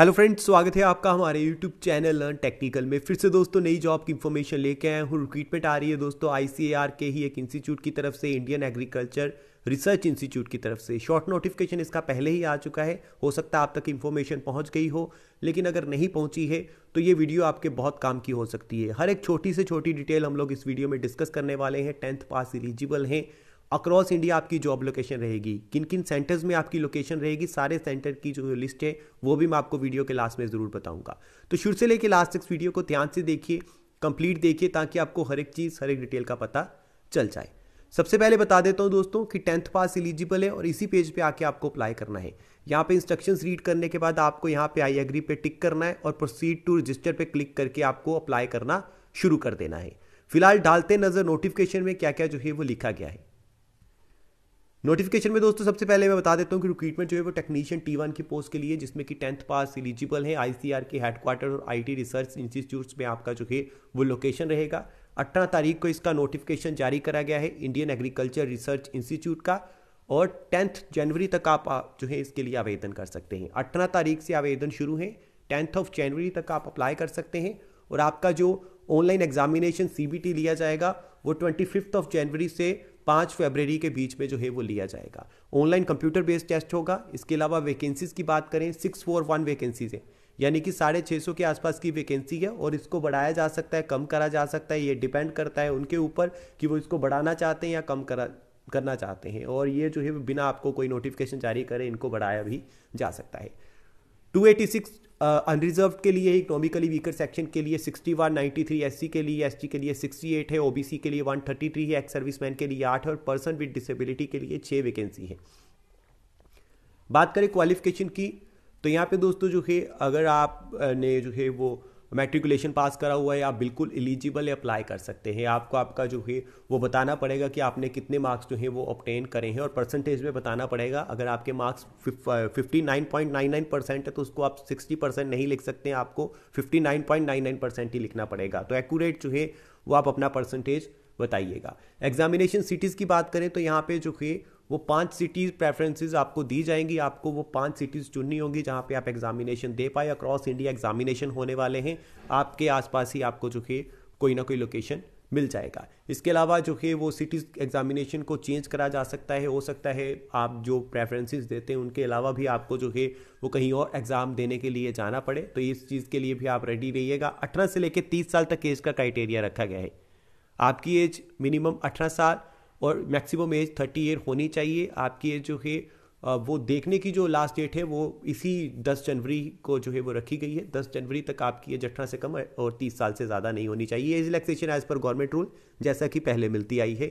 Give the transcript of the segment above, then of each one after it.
hello friends स्वागत है आपका हमारे यूट्यूब चैनल लर्न टेक्निकल में फिर से दोस्तों नई जॉब की इन्फॉर्मेशन लेके आए हूँ रिक्रूटमेंट आ रही है दोस्तों आईसीएआर के ही एक इंस्टीट्यूट की तरफ से इंडियन एग्रीकल्चर रिसर्च इंस्टीट्यूट की तरफ से शॉर्ट नोटिफिकेशन इसका पहले ही आ चुका है हो सकता है आप तक इन्फॉर्मेशन पहुंच गई हो लेकिन अगर नहीं पहुंची है तो ये वीडियो आपके बहुत काम की हो सकती है हर एक छोटी से छोटी डिटेल हम लोग इस वीडियो में डिस्कस करने वाले हैं टेंथ पास इलिजिबल हैं अक्रॉस इंडिया आपकी जॉब लोकेशन रहेगी किन किन सेंटर्स में आपकी लोकेशन रहेगी सारे सेंटर की जो लिस्ट है वो भी मैं आपको वीडियो के लास्ट में ज़रूर बताऊंगा तो शुरू से लेकर लास्ट तक वीडियो को ध्यान से देखिए कंप्लीट देखिए ताकि आपको हर एक चीज़ हर एक डिटेल का पता चल जाए सबसे पहले बता देता हूं दोस्तों कि टेंथ पास एलिजिबल है और इसी पेज पे आके आपको अप्लाई करना है यहाँ पे इंस्ट्रक्शंस रीड करने के बाद आपको यहाँ पे आई एग्री पे टिक करना है और प्रोसीड टू रजिस्टर पे क्लिक करके आपको अप्लाई करना शुरू कर देना है फिलहाल डालते नज़र नोटिफिकेशन में क्या क्या जो है वो लिखा गया है नोटिफिकेशन में दोस्तों सबसे पहले मैं बता देता हूँ कि रिक्रूटमेंट जो है वो टेक्नीशियन टी वन की पोस्ट के लिए जिसमें कि टेंथ पास एलिजिबल है आईसीआर के हेडक्वार्टर और आईटी रिसर्च इंस्टीट्यूट्स में आपका जो है वो लोकेशन रहेगा अठारह तारीख को इसका नोटिफिकेशन जारी करा गया है इंडियन एग्रीकल्चर रिसर्च इंस्टीट्यूट का और टेंथ जनवरी तक आप जो है इसके लिए आवेदन कर सकते हैं अठारह तारीख से आवेदन शुरू है टेंथ ऑफ जनवरी तक आप अप्लाई कर सकते हैं और आपका जो ऑनलाइन एग्जामिनेशन सी लिया जाएगा वो ट्वेंटी ऑफ जनवरी से पाँच फरवरी के बीच में जो है वो लिया जाएगा ऑनलाइन कंप्यूटर बेस्ड टेस्ट होगा इसके अलावा वैकेंसीज की बात करें सिक्स फोर वन वैकेंसीज है यानी कि साढ़े छः सौ के आसपास की वैकेंसी है और इसको बढ़ाया जा सकता है कम करा जा सकता है ये डिपेंड करता है उनके ऊपर कि वो इसको बढ़ाना चाहते हैं या कम करा करना चाहते हैं और ये जो है बिना आपको कोई नोटिफिकेशन जारी करे इनको बढ़ाया भी जा सकता है 286 अनरिजर्व uh, के लिए इकोनॉमिकली वीकर सेक्शन के लिए 61 93 एससी के लिए टी के लिए 68 है ओबीसी के लिए 133 है एक्स सर्विसमैन के लिए आठ है और पर्सन विद डिसेबिलिटी के लिए छह वैकेंसी है बात करें क्वालिफिकेशन की तो यहाँ पे दोस्तों जो है अगर आप ने जो है वो मैट्रिकुलेशन पास करा हुआ है आप बिल्कुल एलिजिबल अप्लाई कर सकते हैं आपको आपका जो है वो बताना पड़ेगा कि आपने कितने मार्क्स जो है वो ऑप्टेन करें हैं और परसेंटेज में बताना पड़ेगा अगर आपके marks fifty nine point nine nine percent है तो उसको आप सिक्सटी परसेंट नहीं लिख सकते हैं आपको fifty nine point nine nine percent ही लिखना पड़ेगा तो एक्यूरेट जो है वो आप अपना परसेंटेज बताइएगा एग्जामिनेशन सिटीज़ की बात करें तो यहाँ पे जो है वो पांच सिटीज़ प्रेफरेंसेस आपको दी जाएंगी आपको वो पांच सिटीज़ चुननी होंगी जहाँ पे आप एग्जामिनेशन दे पाए अक्रॉस इंडिया एग्जामिनेशन होने वाले हैं आपके आसपास ही आपको जो है कोई ना कोई लोकेशन मिल जाएगा इसके अलावा जो है वो सिटीज़ एग्जामिनेशन को चेंज करा जा सकता है हो सकता है आप जो प्रेफरेंसेस देते हैं उनके अलावा भी आपको जो है वो कहीं और एग्ज़ाम देने के लिए जाना पड़े तो इस चीज़ के लिए भी आप रेडी रहिएगा अठारह से लेकर तीस साल तक एज का क्राइटेरिया रखा गया है आपकी एज मिनिमम अठारह साल और मैक्सिमम एज थर्टी ईयर होनी चाहिए आपकी एज जो है वो देखने की जो लास्ट डेट है वो इसी 10 जनवरी को जो है वो रखी गई है 10 जनवरी तक आपकी एज अठारह से कम और 30 साल से ज़्यादा नहीं होनी चाहिए एज रिलैक्सेशन एज पर गवर्नमेंट रूल जैसा कि पहले मिलती आई है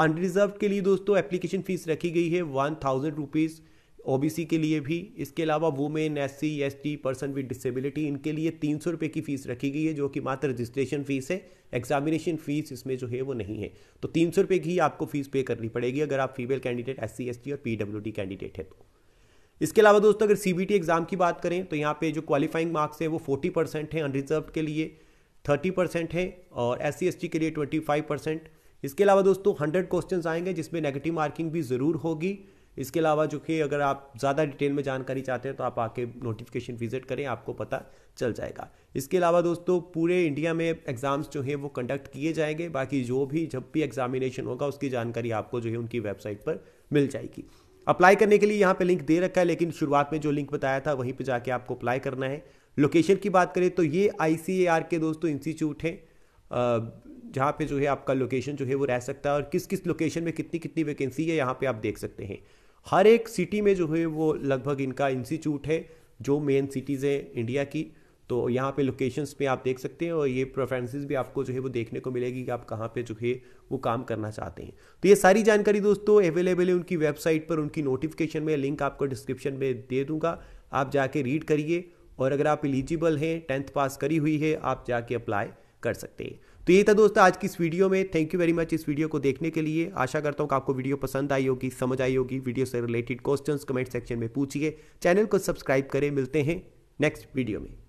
अनरिजर्व के लिए दोस्तों एप्लीकेशन फीस रखी गई है वन थाउजेंड रुपीज़ ओ के लिए भी इसके अलावा women S C S T person with disability इनके लिए तीन सौ रुपये की फ़ीस रखी गई है जो कि मात्र रजिस्ट्रेशन फ़ीस है एग्जामिनेशन फ़ीस इसमें जो है वो नहीं है तो तीन सौ रुपये की आपको फ़ीस पे करनी पड़ेगी अगर आप female candidate S C S T और पी डब्ल्यू डी कैंडिडेट है तो इसके अलावा दोस्तों अगर सी बी टी एग्ज़ाम की बात करें तो यहाँ पे जो क्वालिफाइंग मार्क्स हैं वो फोर्टी परसेंट हैं अनरिजर्व के लिए थर्टी परसेंट है और एस सी एस टी के लिए ट्वेंटी फाइव परसेंट इसके अलावा दोस्तों हंड्रेड क्वेश्चन आएंगे जिसमें नेगेटिव मार्किंग भी ज़रूर होगी इसके अलावा जो कि अगर आप ज़्यादा डिटेल में जानकारी चाहते हैं तो आप आके नोटिफिकेशन विजिट करें आपको पता चल जाएगा इसके अलावा दोस्तों पूरे इंडिया में एग्ज़ाम्स जो हैं वो कंडक्ट किए जाएंगे बाकी जो भी जब भी एग्जामिनेशन होगा उसकी जानकारी आपको जो है उनकी वेबसाइट पर मिल जाएगी अप्लाई करने के लिए यहाँ पे लिंक दे रखा है लेकिन शुरुआत में जो लिंक बताया था वहीं पे जाके आपको अप्लाई करना है लोकेशन की बात करें तो ये आई के दोस्तों इंस्टीट्यूट हैं जहाँ पे जो है आपका लोकेशन जो है वो रह सकता है और किस किस लोकेशन में कितनी कितनी वैकेंसी है यहाँ पे आप देख सकते हैं हर एक सिटी में जो है वो लगभग इनका इंस्टीट्यूट है जो मेन सिटीज़ हैं इंडिया की तो यहाँ पे लोकेशंस पे आप देख सकते हैं और ये प्रेफरेंसेस भी आपको जो है वो देखने को मिलेगी कि आप कहाँ पे जो है वो काम करना चाहते हैं तो ये सारी जानकारी दोस्तों अवेलेबल है उनकी वेबसाइट पर उनकी नोटिफिकेशन में लिंक आपको डिस्क्रिप्शन में दे दूंगा आप जाके रीड करिए और अगर आप एलिजिबल हैं टेंथ पास करी हुई है आप जाके अप्लाई कर सकते हैं तो ये था दोस्तों आज की इस वीडियो में थैंक यू वेरी मच इस वीडियो को देखने के लिए आशा करता हूँ कि आपको वीडियो पसंद आई होगी समझ आई होगी वीडियो से रिलेटेड क्वेश्चन कमेंट सेक्शन में पूछिए चैनल को सब्सक्राइब करें मिलते हैं नेक्स्ट वीडियो में